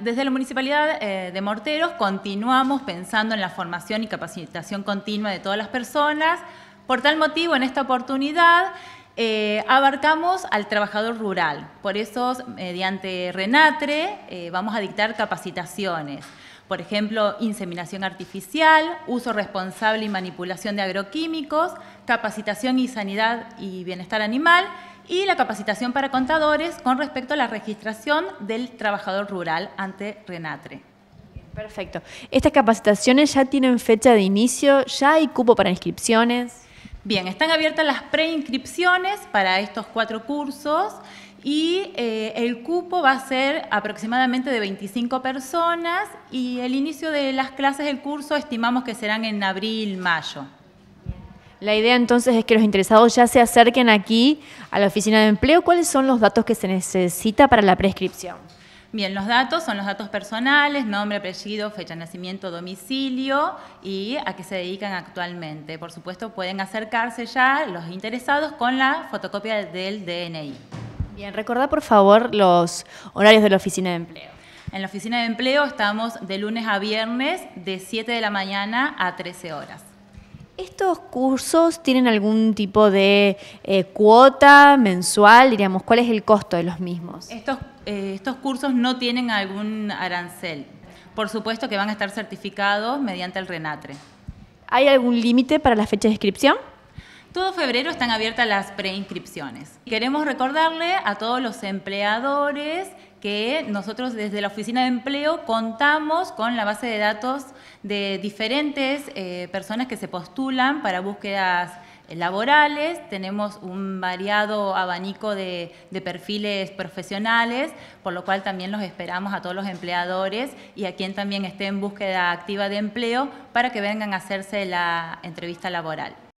desde la Municipalidad eh, de Morteros continuamos pensando en la formación y capacitación continua de todas las personas. Por tal motivo, en esta oportunidad eh, abarcamos al trabajador rural. Por eso, mediante Renatre, eh, vamos a dictar capacitaciones. Por ejemplo, inseminación artificial, uso responsable y manipulación de agroquímicos, capacitación y sanidad y bienestar animal y la capacitación para contadores con respecto a la registración del trabajador rural ante Renatre. Perfecto. ¿Estas capacitaciones ya tienen fecha de inicio? ¿Ya hay cupo para inscripciones? Bien, están abiertas las preinscripciones para estos cuatro cursos y eh, el cupo va a ser aproximadamente de 25 personas y el inicio de las clases del curso estimamos que serán en abril, mayo. La idea entonces es que los interesados ya se acerquen aquí a la oficina de empleo. ¿Cuáles son los datos que se necesita para la prescripción? Bien, los datos son los datos personales, nombre, apellido, fecha de nacimiento, domicilio y a qué se dedican actualmente. Por supuesto, pueden acercarse ya los interesados con la fotocopia del DNI. Bien, recordad por favor los horarios de la oficina de empleo. En la oficina de empleo estamos de lunes a viernes de 7 de la mañana a 13 horas. ¿Estos cursos tienen algún tipo de eh, cuota mensual? Diríamos, ¿cuál es el costo de los mismos? Estos, eh, estos cursos no tienen algún arancel. Por supuesto que van a estar certificados mediante el RENATRE. ¿Hay algún límite para la fecha de inscripción? Todo febrero están abiertas las preinscripciones. Queremos recordarle a todos los empleadores que nosotros desde la Oficina de Empleo contamos con la base de datos de diferentes eh, personas que se postulan para búsquedas eh, laborales, tenemos un variado abanico de, perfiles profesionales, por lo cual también los esperamos a todos los empleadores y a quien también esté en búsqueda activa de empleo para que vengan a hacerse la entrevista laboral.